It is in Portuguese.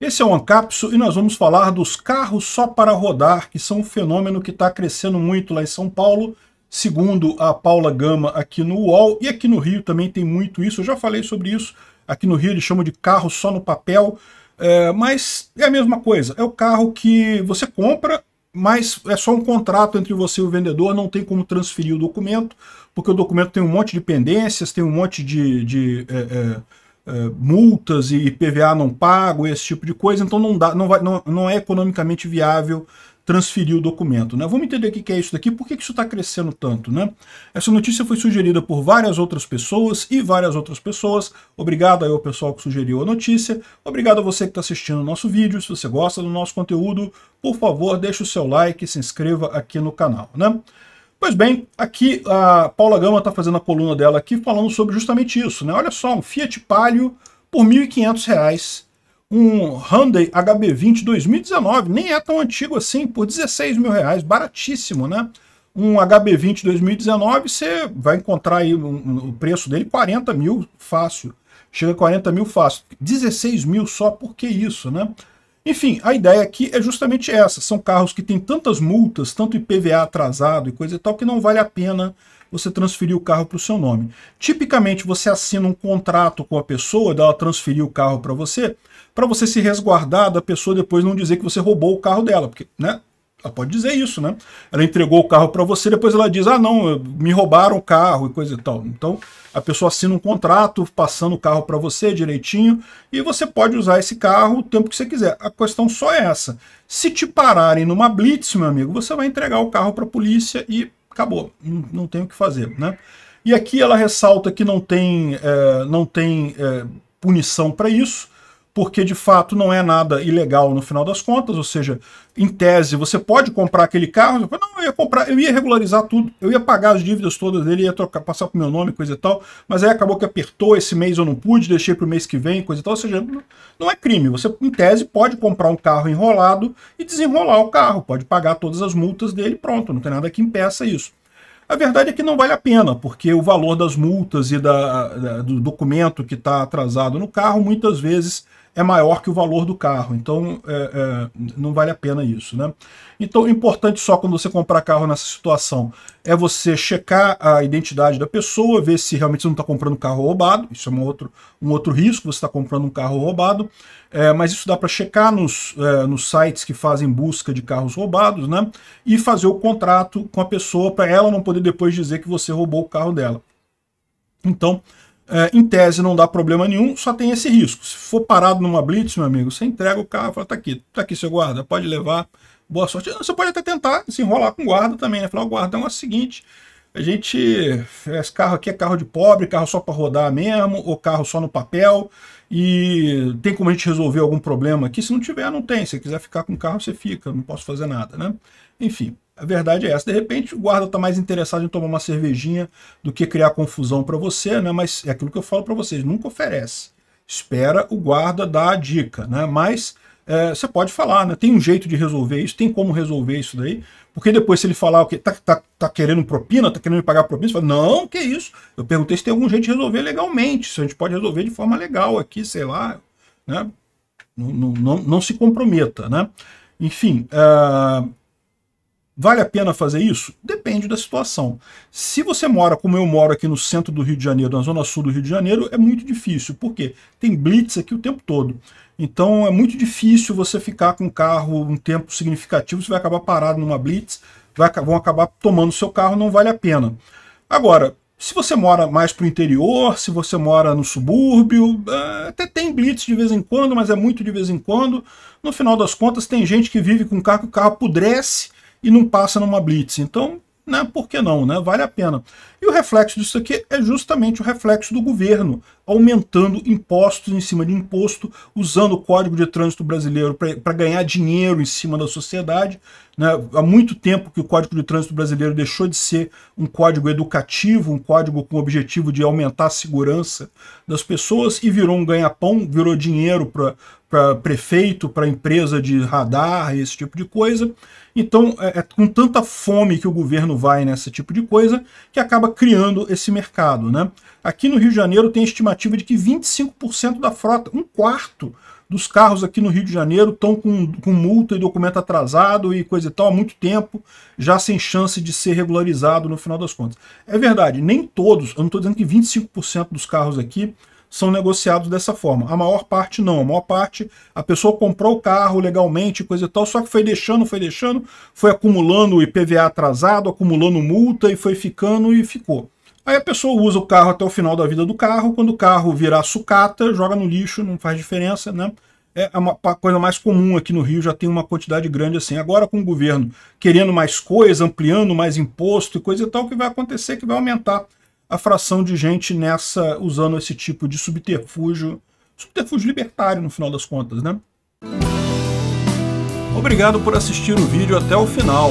Esse é o Ancapso e nós vamos falar dos carros só para rodar, que são um fenômeno que está crescendo muito lá em São Paulo, segundo a Paula Gama aqui no UOL, e aqui no Rio também tem muito isso, eu já falei sobre isso, aqui no Rio eles chamam de carro só no papel, é, mas é a mesma coisa, é o carro que você compra, mas é só um contrato entre você e o vendedor, não tem como transferir o documento, porque o documento tem um monte de pendências, tem um monte de... de é, é, eh, multas e PVA não pago, esse tipo de coisa, então não, dá, não, vai, não, não é economicamente viável transferir o documento. Né? Vamos entender o que é isso daqui, por que isso está crescendo tanto. Né? Essa notícia foi sugerida por várias outras pessoas e várias outras pessoas. Obrigado aí ao pessoal que sugeriu a notícia. Obrigado a você que está assistindo o nosso vídeo. Se você gosta do nosso conteúdo, por favor, deixe o seu like e se inscreva aqui no canal. Né? Pois bem, aqui a Paula Gama está fazendo a coluna dela aqui falando sobre justamente isso. Né? Olha só, um Fiat Palio por R$ 1.500, um Hyundai HB20 2019, nem é tão antigo assim, por R$ 16 mil, reais, baratíssimo, né? Um HB20 2019, você vai encontrar aí um, o preço dele 40 mil fácil. Chega a 40 mil fácil. 16 mil só, por que isso, né? Enfim, a ideia aqui é justamente essa. São carros que têm tantas multas, tanto IPVA atrasado e coisa e tal, que não vale a pena você transferir o carro para o seu nome. Tipicamente, você assina um contrato com a pessoa, dela transferir o carro para você, para você se resguardar da pessoa depois não dizer que você roubou o carro dela, porque né, ela pode dizer isso, né? Ela entregou o carro para você, depois ela diz: ah, não, me roubaram o carro e coisa e tal. Então, a pessoa assina um contrato passando o carro para você direitinho e você pode usar esse carro o tempo que você quiser. A questão só é essa. Se te pararem numa blitz, meu amigo, você vai entregar o carro para a polícia e acabou. Não, tem o que fazer, né? E aqui ela ressalta que não tem, é, não tem é, punição para isso porque de fato não é nada ilegal no final das contas, ou seja, em tese você pode comprar aquele carro, não, eu ia comprar, eu ia regularizar tudo, eu ia pagar as dívidas todas dele, ia trocar, passar para o meu nome, coisa e tal, mas aí acabou que apertou, esse mês eu não pude, deixei para o mês que vem, coisa e tal, ou seja, não é crime, você em tese pode comprar um carro enrolado e desenrolar o carro, pode pagar todas as multas dele, pronto, não tem nada que impeça isso. A verdade é que não vale a pena, porque o valor das multas e da, da do documento que está atrasado no carro muitas vezes é maior que o valor do carro. Então é, é, não vale a pena isso. Né? Então o importante só quando você comprar carro nessa situação é você checar a identidade da pessoa, ver se realmente você não está comprando carro roubado. Isso é um outro, um outro risco, você está comprando um carro roubado. É, mas isso dá para checar nos, é, nos sites que fazem busca de carros roubados né? e fazer o contrato com a pessoa para ela não poder depois dizer que você roubou o carro dela. Então, é, em tese não dá problema nenhum, só tem esse risco. Se for parado numa blitz, meu amigo, você entrega o carro, fala, tá aqui, tá aqui seu guarda, pode levar, boa sorte. Você pode até tentar se enrolar com o guarda também, né? Falar, o guarda é o seguinte, a gente, esse carro aqui é carro de pobre, carro só para rodar mesmo, ou carro só no papel, e tem como a gente resolver algum problema aqui? Se não tiver, não tem. Se quiser ficar com o carro, você fica, não posso fazer nada, né? Enfim, a verdade é essa. De repente, o guarda está mais interessado em tomar uma cervejinha do que criar confusão para você, né? Mas é aquilo que eu falo para vocês, nunca oferece. Espera o guarda dar a dica, né? Mas é, você pode falar, né? Tem um jeito de resolver isso, tem como resolver isso daí, porque depois se ele falar o que tá, tá, tá querendo propina, tá querendo me pagar propina, você fala, não, que isso? Eu perguntei se tem algum jeito de resolver legalmente, se a gente pode resolver de forma legal aqui, sei lá, né? Não, não, não, não se comprometa, né? Enfim, uh, Vale a pena fazer isso? Depende da situação. Se você mora como eu moro aqui no centro do Rio de Janeiro, na zona sul do Rio de Janeiro, é muito difícil, porque tem blitz aqui o tempo todo. Então é muito difícil você ficar com o carro um tempo significativo, você vai acabar parado numa blitz, vai, vão acabar tomando seu carro, não vale a pena. Agora, se você mora mais para o interior, se você mora no subúrbio, eh, até tem blitz de vez em quando, mas é muito de vez em quando. No final das contas, tem gente que vive com um carro que o carro pudrece, e não passa numa blitz. Então, né, por que não? Né? Vale a pena. E o reflexo disso aqui é justamente o reflexo do governo aumentando impostos em cima de imposto, usando o Código de Trânsito Brasileiro para ganhar dinheiro em cima da sociedade. Né? Há muito tempo que o Código de Trânsito Brasileiro deixou de ser um código educativo, um código com o objetivo de aumentar a segurança das pessoas e virou um ganha-pão, virou dinheiro para prefeito, para empresa de radar, esse tipo de coisa. Então, é, é, com tanta fome que o governo vai nesse tipo de coisa, que acaba criando esse mercado. Né? Aqui no Rio de Janeiro tem estimativa estimativa de que 25% da frota, um quarto dos carros aqui no Rio de Janeiro estão com, com multa e documento atrasado e coisa e tal há muito tempo, já sem chance de ser regularizado no final das contas. É verdade, nem todos, eu não estou dizendo que 25% dos carros aqui são negociados dessa forma. A maior parte não. A maior parte, a pessoa comprou o carro legalmente, coisa e tal, só que foi deixando, foi deixando, foi acumulando IPVA atrasado, acumulando multa e foi ficando e ficou. Aí a pessoa usa o carro até o final da vida do carro, quando o carro virar sucata, joga no lixo, não faz diferença, né? É, é uma coisa mais comum aqui no Rio, já tem uma quantidade grande assim. Agora com o governo querendo mais coisa, ampliando mais imposto e coisa e tal, o que vai acontecer é que vai aumentar a fração de gente nessa usando esse tipo de subterfúgio, subterfúgio libertário no final das contas, né? Obrigado por assistir o vídeo até o final.